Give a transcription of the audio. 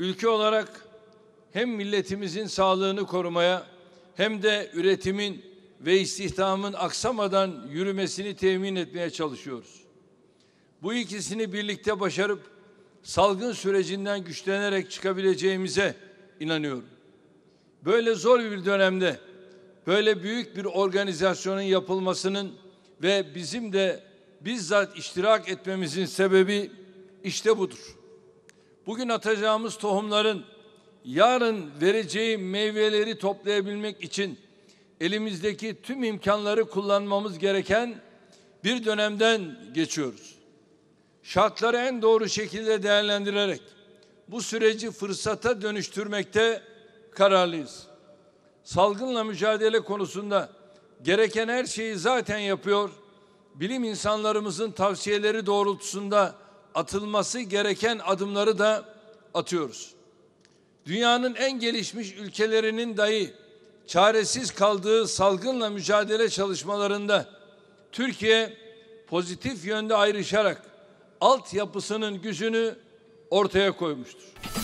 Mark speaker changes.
Speaker 1: Ülke olarak hem milletimizin sağlığını korumaya hem de üretimin ve istihdamın aksamadan yürümesini temin etmeye çalışıyoruz. Bu ikisini birlikte başarıp salgın sürecinden güçlenerek çıkabileceğimize inanıyorum. Böyle zor bir dönemde böyle büyük bir organizasyonun yapılmasının ve bizim de bizzat iştirak etmemizin sebebi işte budur. Bugün atacağımız tohumların yarın vereceği meyveleri toplayabilmek için elimizdeki tüm imkanları kullanmamız gereken bir dönemden geçiyoruz. Şartları en doğru şekilde değerlendirerek bu süreci fırsata dönüştürmekte kararlıyız. Salgınla mücadele konusunda gereken her şeyi zaten yapıyor. Bilim insanlarımızın tavsiyeleri doğrultusunda atılması gereken adımları da atıyoruz. Dünyanın en gelişmiş ülkelerinin dahi çaresiz kaldığı salgınla mücadele çalışmalarında Türkiye pozitif yönde ayrışarak altyapısının gücünü ortaya koymuştur.